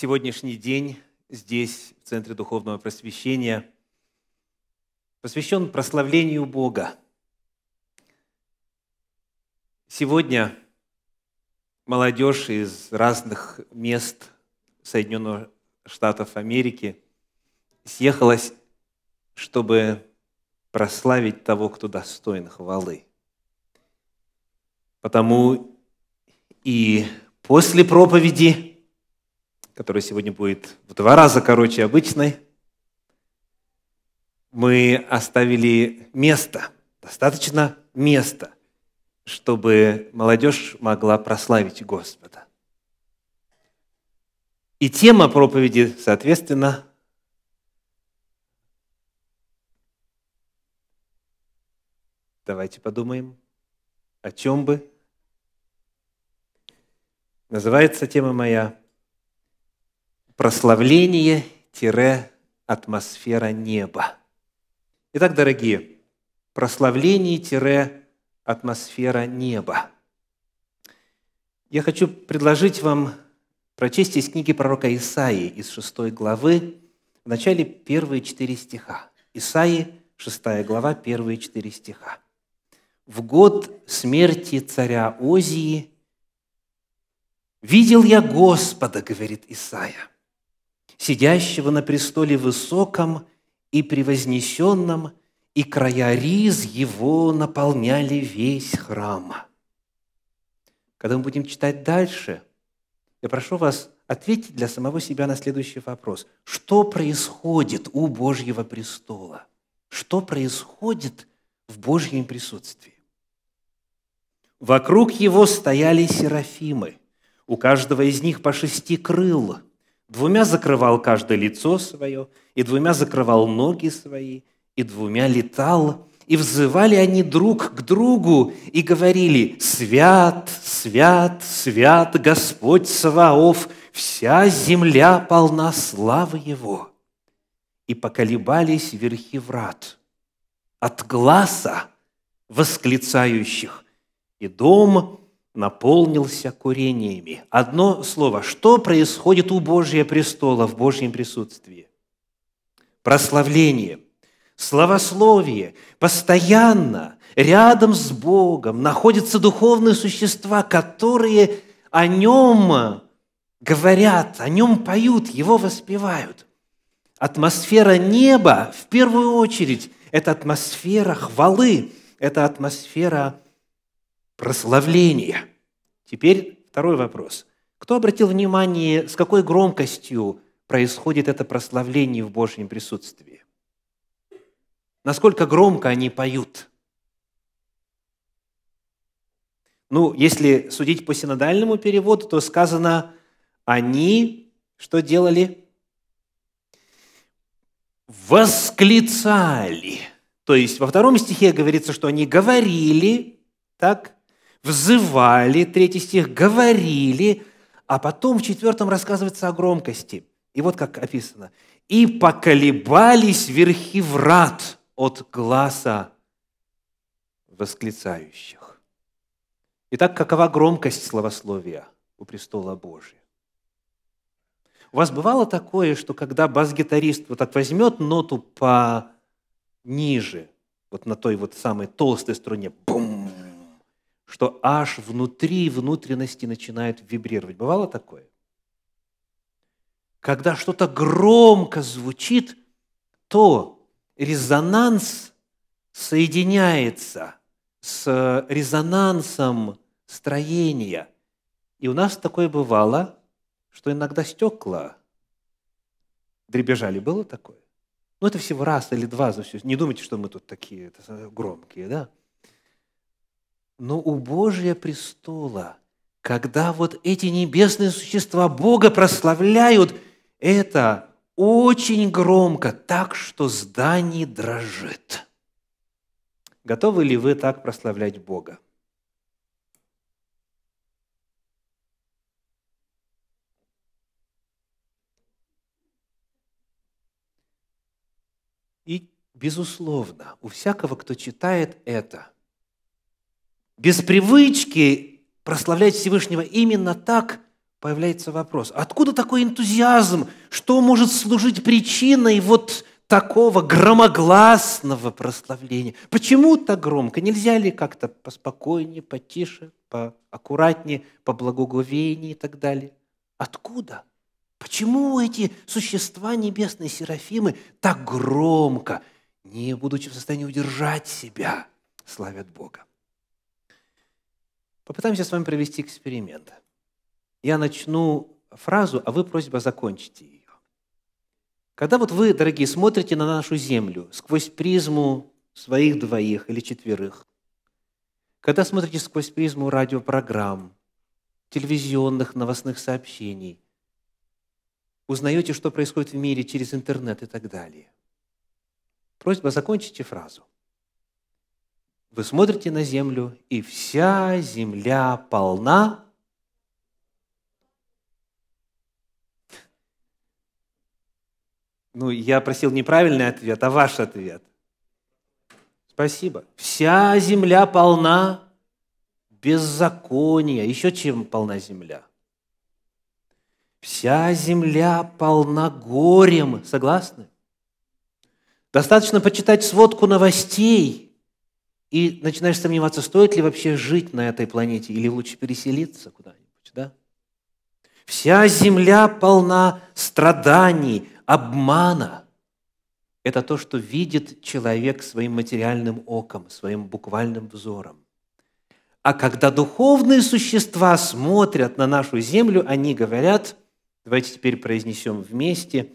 сегодняшний день здесь, в Центре Духовного Просвещения, посвящен прославлению Бога. Сегодня молодежь из разных мест Соединенных Штатов Америки съехалась, чтобы прославить того, кто достоин хвалы. Потому и после проповеди – которая сегодня будет в два раза короче обычной, мы оставили место, достаточно места, чтобы молодежь могла прославить Господа. И тема проповеди, соответственно, давайте подумаем, о чем бы. Называется тема моя прославление-атмосфера неба. Итак, дорогие, прославление-атмосфера неба. Я хочу предложить вам прочесть из книги пророка Исаии из 6 главы, в начале первые четыре стиха. Исаии, 6 глава, первые четыре стиха. «В год смерти царя Озии видел я Господа, — говорит Исаия, сидящего на престоле высоком и превознесенном, и края риз его наполняли весь храм». Когда мы будем читать дальше, я прошу вас ответить для самого себя на следующий вопрос. Что происходит у Божьего престола? Что происходит в Божьем присутствии? Вокруг его стояли серафимы, у каждого из них по шести крыл – Двумя закрывал каждое лицо свое, и двумя закрывал ноги свои, и двумя летал. И взывали они друг к другу и говорили, «Свят, свят, свят Господь Саваоф, вся земля полна славы Его». И поколебались верхи врат от глаза восклицающих, и дом наполнился курениями. Одно слово. Что происходит у Божьего престола в Божьем присутствии? Прославление, словословие. Постоянно рядом с Богом находятся духовные существа, которые о Нем говорят, о Нем поют, Его воспевают. Атмосфера неба, в первую очередь, это атмосфера хвалы, это атмосфера прославление. Теперь второй вопрос. Кто обратил внимание, с какой громкостью происходит это прославление в Божьем присутствии? Насколько громко они поют? Ну, если судить по синодальному переводу, то сказано «они» что делали? Восклицали. То есть во втором стихе говорится, что они говорили, так, взывали, третий стих, говорили, а потом в четвертом рассказывается о громкости. И вот как описано. «И поколебались верхи врат от гласа восклицающих». Итак, какова громкость словословия у престола Божия? У вас бывало такое, что когда бас-гитарист вот так возьмет ноту пониже, вот на той вот самой толстой струне, бум, что аж внутри внутренности начинает вибрировать. Бывало такое? Когда что-то громко звучит, то резонанс соединяется с э, резонансом строения. И у нас такое бывало, что иногда стекла дребезжали. Было такое? Ну, это всего раз или два за все. Не думайте, что мы тут такие э, громкие, да? Но у Божия престола, когда вот эти небесные существа Бога прославляют, это очень громко, так что здание дрожит. Готовы ли вы так прославлять Бога? И, безусловно, у всякого, кто читает это – без привычки прославлять Всевышнего именно так, появляется вопрос, откуда такой энтузиазм, что может служить причиной вот такого громогласного прославления? Почему так громко? Нельзя ли как-то поспокойнее, потише, поаккуратнее, поблагоговеннее и так далее? Откуда? Почему эти существа небесные, серафимы, так громко, не будучи в состоянии удержать себя, славят Бога? Попытаемся с вами провести эксперимент. Я начну фразу, а вы просьба закончите ее. Когда вот вы, дорогие, смотрите на нашу землю сквозь призму своих двоих или четверых, когда смотрите сквозь призму радиопрограмм, телевизионных новостных сообщений, узнаете, что происходит в мире через интернет и так далее. Просьба, закончите фразу. Вы смотрите на землю, и вся земля полна Ну, я просил неправильный ответ, а ваш ответ. Спасибо. Вся земля полна беззакония. Еще чем полна земля? Вся земля полна горем. Согласны? Достаточно почитать сводку новостей – и начинаешь сомневаться, стоит ли вообще жить на этой планете или лучше переселиться куда-нибудь, да? Вся земля полна страданий, обмана. Это то, что видит человек своим материальным оком, своим буквальным взором. А когда духовные существа смотрят на нашу землю, они говорят, давайте теперь произнесем вместе,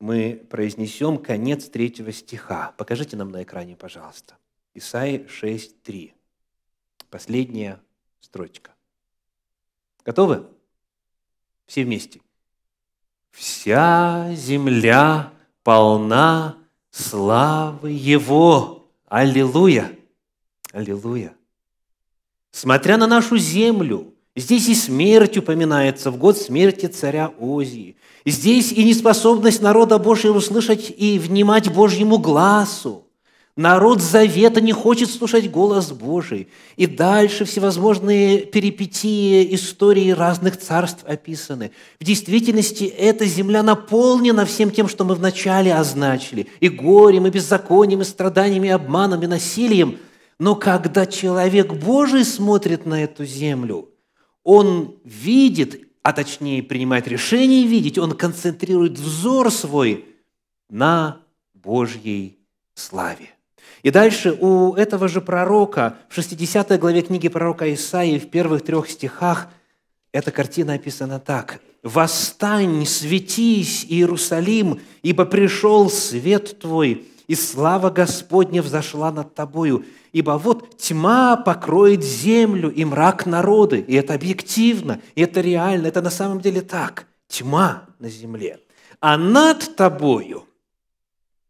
мы произнесем конец третьего стиха. Покажите нам на экране, пожалуйста. Исаи 6.3. Последняя строчка. Готовы? Все вместе. Вся земля полна славы Его. Аллилуйя! Аллилуйя! Смотря на нашу землю, здесь и смерть упоминается в год смерти царя Озии. Здесь и неспособность народа Божьего услышать и внимать Божьему глазу. Народ Завета не хочет слушать голос Божий. И дальше всевозможные перипетии, истории разных царств описаны. В действительности эта земля наполнена всем тем, что мы вначале означили. И горем, и беззаконием, и страданиями, и обманом, и насилием. Но когда человек Божий смотрит на эту землю, он видит, а точнее принимает решение видеть, он концентрирует взор свой на Божьей славе. И дальше у этого же пророка, в 60 главе книги пророка Исаии, в первых трех стихах, эта картина описана так. «Восстань, светись, Иерусалим, ибо пришел свет твой, и слава Господня взошла над тобою, ибо вот тьма покроет землю и мрак народы». И это объективно, и это реально, это на самом деле так. Тьма на земле. А над тобою,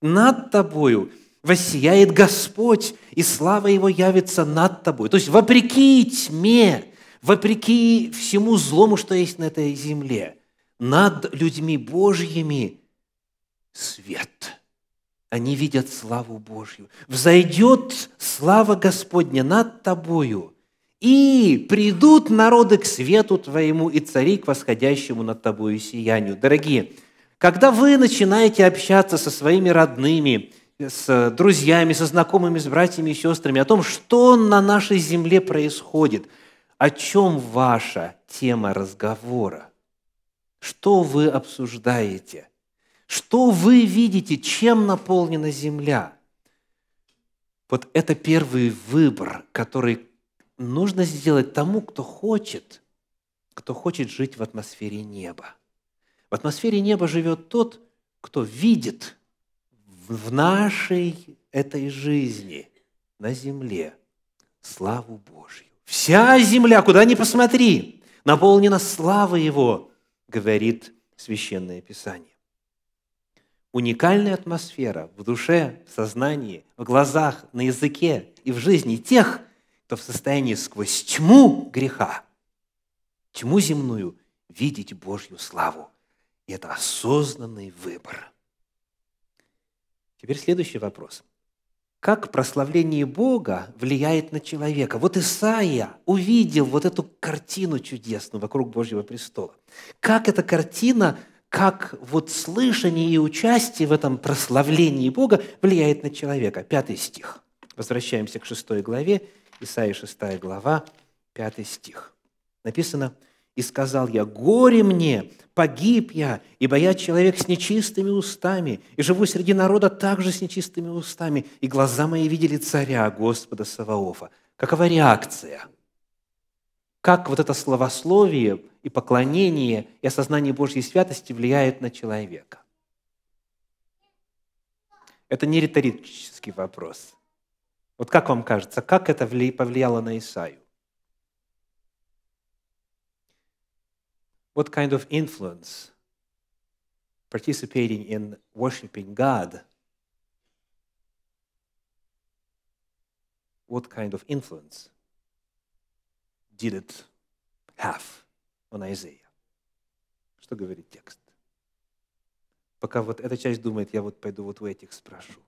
над тобою – воссияет Господь, и слава Его явится над тобой. То есть вопреки тьме, вопреки всему злому, что есть на этой земле, над людьми Божьими свет. Они видят славу Божью. Взойдет слава Господня над тобою, и придут народы к свету твоему и цари к восходящему над тобою сиянию. Дорогие, когда вы начинаете общаться со своими родными, с друзьями, со знакомыми, с братьями и сестрами о том, что на нашей земле происходит, о чем ваша тема разговора, что вы обсуждаете, что вы видите, чем наполнена земля. Вот это первый выбор, который нужно сделать тому, кто хочет, кто хочет жить в атмосфере неба. В атмосфере неба живет тот, кто видит – в нашей этой жизни на земле славу Божью. Вся земля, куда ни посмотри, наполнена славой Его, говорит Священное Писание. Уникальная атмосфера в душе, в сознании, в глазах, на языке и в жизни тех, кто в состоянии сквозь тьму греха, тьму земную, видеть Божью славу. И это осознанный выбор – Теперь следующий вопрос. Как прославление Бога влияет на человека? Вот Исаия увидел вот эту картину чудесную вокруг Божьего престола. Как эта картина, как вот слышание и участие в этом прославлении Бога влияет на человека? Пятый стих. Возвращаемся к шестой главе, Исаия шестая глава, пятый стих. Написано – и сказал я, «Горе мне, погиб я, ибо я человек с нечистыми устами, и живу среди народа также с нечистыми устами, и глаза мои видели царя Господа Саваофа». Какова реакция? Как вот это словословие и поклонение и осознание Божьей святости влияет на человека? Это не риторический вопрос. Вот как вам кажется, как это повлияло на Исаию? what kind of influence participating in worshiping God, what kind of influence did it have on Isaiah? Что говорит текст? Пока вот эта часть думает, я вот пойду вот у этих спрошу.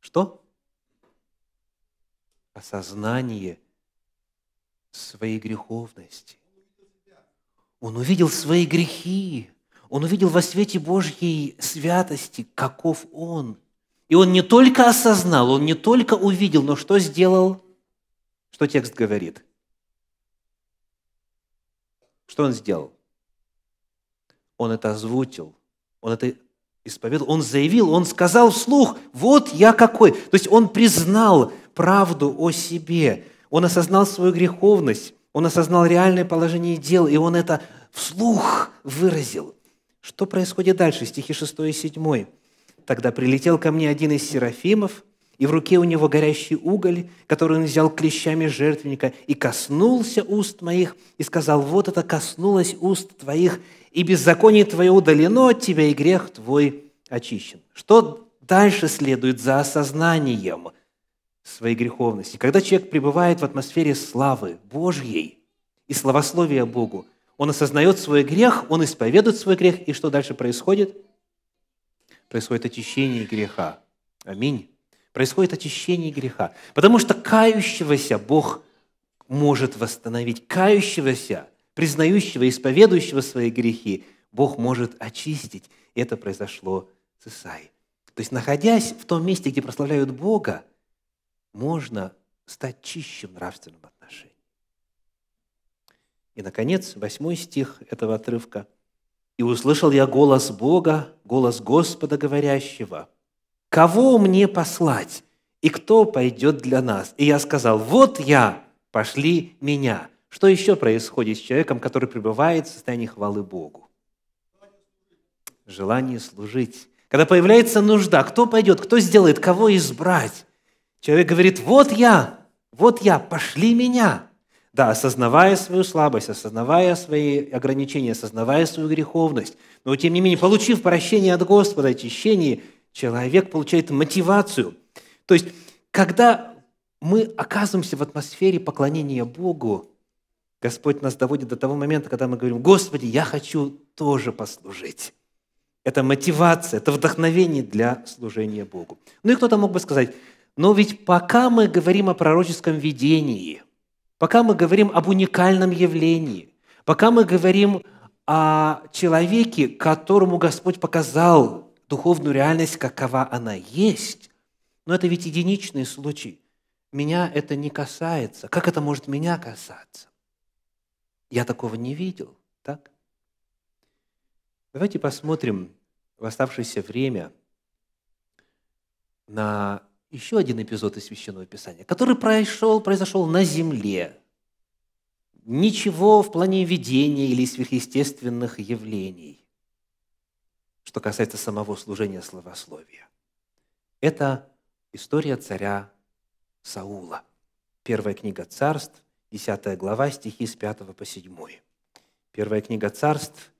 Что? Осознание своей греховности он увидел свои грехи, он увидел во свете Божьей святости, каков он. И он не только осознал, он не только увидел, но что сделал? Что текст говорит? Что он сделал? Он это озвучил, он это исповедал, он заявил, он сказал вслух, вот я какой. То есть он признал правду о себе, он осознал свою греховность, он осознал реальное положение дел, и он это вслух выразил. Что происходит дальше? Стихи 6 и 7. «Тогда прилетел ко мне один из серафимов, и в руке у него горящий уголь, который он взял клещами жертвенника, и коснулся уст моих, и сказал, вот это коснулось уст твоих, и беззаконие твое удалено от тебя, и грех твой очищен». Что дальше следует за осознанием – своей греховности. Когда человек пребывает в атмосфере славы Божьей и славословия Богу, он осознает свой грех, он исповедует свой грех, и что дальше происходит? Происходит очищение греха. Аминь. Происходит очищение греха. Потому что кающегося Бог может восстановить. Кающегося, признающего, исповедующего свои грехи, Бог может очистить. Это произошло с Исаией. То есть, находясь в том месте, где прославляют Бога, можно стать чище в нравственном отношении. И, наконец, восьмой стих этого отрывка. «И услышал я голос Бога, голос Господа говорящего, «Кого мне послать? И кто пойдет для нас?» И я сказал, «Вот я, пошли меня». Что еще происходит с человеком, который пребывает в состоянии хвалы Богу? Желание служить. Когда появляется нужда, кто пойдет, кто сделает, кого избрать? Человек говорит, вот я, вот я, пошли меня. Да, осознавая свою слабость, осознавая свои ограничения, осознавая свою греховность, но тем не менее, получив прощение от Господа, очищение, человек получает мотивацию. То есть, когда мы оказываемся в атмосфере поклонения Богу, Господь нас доводит до того момента, когда мы говорим, Господи, я хочу тоже послужить. Это мотивация, это вдохновение для служения Богу. Ну и кто-то мог бы сказать, но ведь пока мы говорим о пророческом видении, пока мы говорим об уникальном явлении, пока мы говорим о человеке, которому Господь показал духовную реальность, какова она есть, но это ведь единичный случай. Меня это не касается. Как это может меня касаться? Я такого не видел, так? Давайте посмотрим в оставшееся время на еще один эпизод из Священного Писания, который произошел, произошел на земле. Ничего в плане видения или сверхъестественных явлений, что касается самого служения словословия. Это история царя Саула. Первая книга царств, 10 глава, стихи с 5 по 7. Первая книга царств,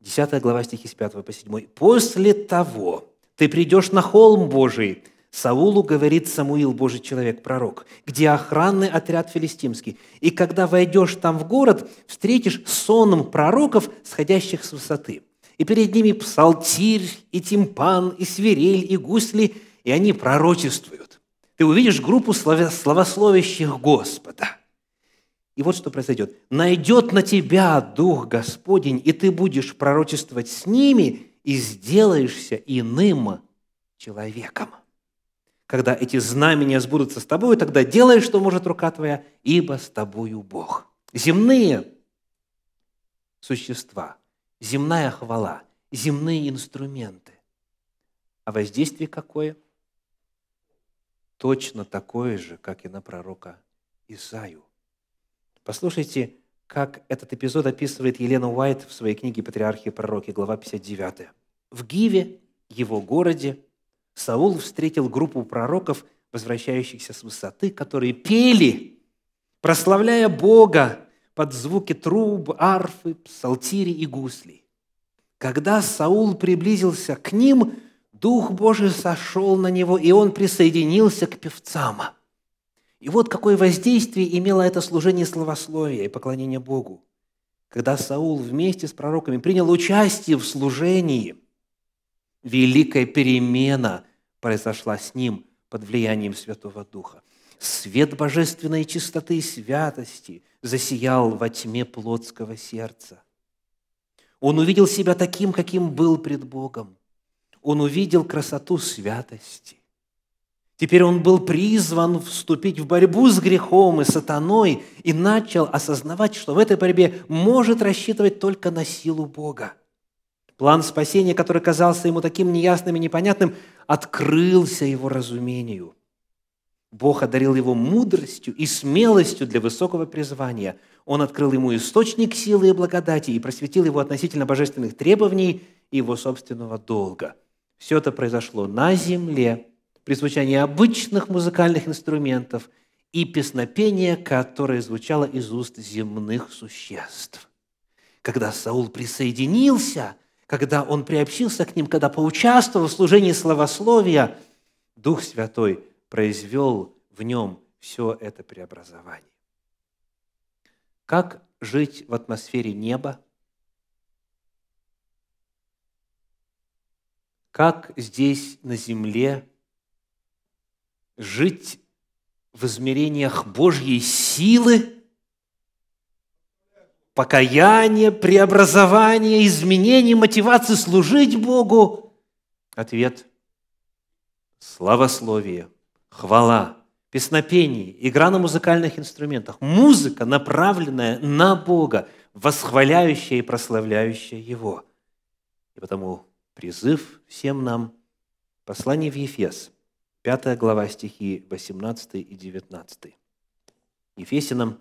10 глава, стихи с 5 по 7. «После того ты придешь на холм Божий, Саулу говорит Самуил, Божий человек, пророк, где охранный отряд филистимский. И когда войдешь там в город, встретишь сонм пророков, сходящих с высоты. И перед ними псалтирь, и тимпан, и свирель, и гусли, и они пророчествуют. Ты увидишь группу славословящих Господа – и вот что произойдет. «Найдет на тебя Дух Господень, и ты будешь пророчествовать с ними, и сделаешься иным человеком». Когда эти знамения сбудутся с тобою, тогда делай, что может рука твоя, ибо с тобою Бог. Земные существа, земная хвала, земные инструменты. А воздействие какое? Точно такое же, как и на пророка Исаю. Послушайте, как этот эпизод описывает Елена Уайт в своей книге «Патриархи и пророки», глава 59. «В Гиве, его городе, Саул встретил группу пророков, возвращающихся с высоты, которые пели, прославляя Бога под звуки труб, арфы, псалтири и гуслей. Когда Саул приблизился к ним, Дух Божий сошел на него, и он присоединился к певцам. И вот какое воздействие имело это служение словословия и поклонение Богу. Когда Саул вместе с пророками принял участие в служении – великая перемена произошла с ним под влиянием Святого Духа. Свет божественной чистоты и святости засиял во тьме плотского сердца. Он увидел себя таким, каким был пред Богом. Он увидел красоту святости. Теперь он был призван вступить в борьбу с грехом и сатаной и начал осознавать, что в этой борьбе может рассчитывать только на силу Бога – План спасения, который казался ему таким неясным и непонятным, открылся его разумению. Бог одарил его мудростью и смелостью для высокого призвания. Он открыл ему источник силы и благодати и просветил его относительно божественных требований и его собственного долга. Все это произошло на земле при звучании обычных музыкальных инструментов и песнопения, которое звучало из уст земных существ. Когда Саул присоединился – когда он приобщился к ним, когда поучаствовал в служении словословия, Дух Святой произвел в нем все это преобразование. Как жить в атмосфере неба? Как здесь, на земле, жить в измерениях Божьей силы – покаяние, преобразование, изменение мотивации служить Богу? Ответ – славословие, хвала, песнопение, игра на музыкальных инструментах, музыка, направленная на Бога, восхваляющая и прославляющая Его. И потому призыв всем нам – послание в Ефес, 5 глава стихи 18 и 19. Ефесинам,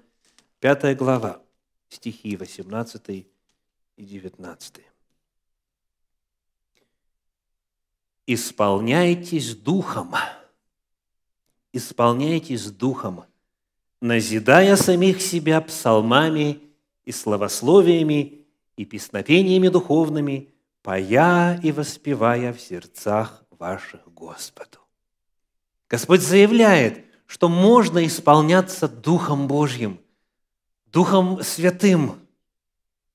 5 глава, стихи 18 и 19. «Исполняйтесь Духом, исполняйтесь Духом, назидая самих себя псалмами и словословиями и песнопениями духовными, поя и воспевая в сердцах ваших Господу». Господь заявляет, что можно исполняться Духом Божьим – Духом Святым,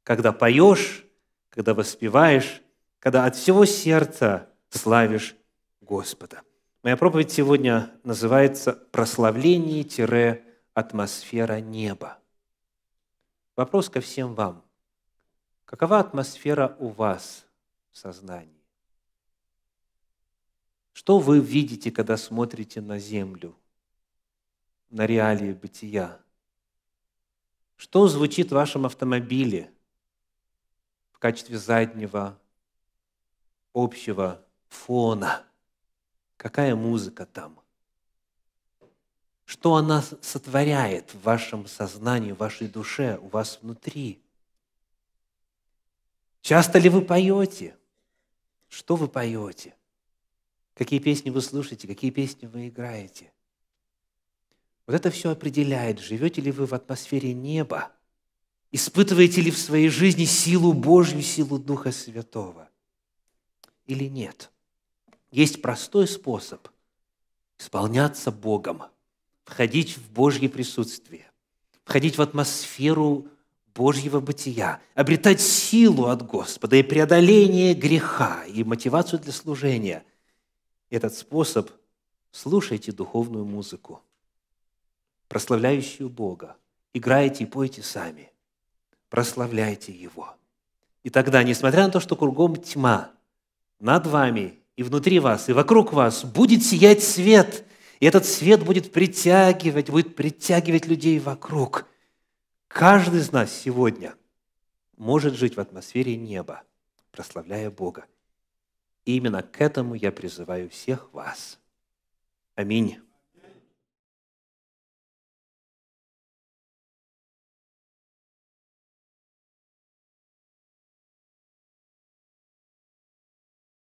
когда поешь, когда воспеваешь, когда от всего сердца славишь Господа. Моя проповедь сегодня называется «Прославление-атмосфера неба». Вопрос ко всем вам. Какова атмосфера у вас в сознании? Что вы видите, когда смотрите на землю, на реалии бытия – что звучит в вашем автомобиле в качестве заднего общего фона? Какая музыка там? Что она сотворяет в вашем сознании, в вашей душе, у вас внутри? Часто ли вы поете? Что вы поете? Какие песни вы слушаете? Какие песни вы играете? – вот это все определяет, живете ли вы в атмосфере неба, испытываете ли в своей жизни силу Божью, силу Духа Святого или нет. Есть простой способ исполняться Богом, входить в Божье присутствие, входить в атмосферу Божьего бытия, обретать силу от Господа и преодоление греха и мотивацию для служения. Этот способ – слушайте духовную музыку – прославляющую Бога. Играйте и пойте сами. Прославляйте Его. И тогда, несмотря на то, что кругом тьма, над вами и внутри вас, и вокруг вас будет сиять свет, и этот свет будет притягивать, будет притягивать людей вокруг. Каждый из нас сегодня может жить в атмосфере неба, прославляя Бога. И именно к этому я призываю всех вас. Аминь.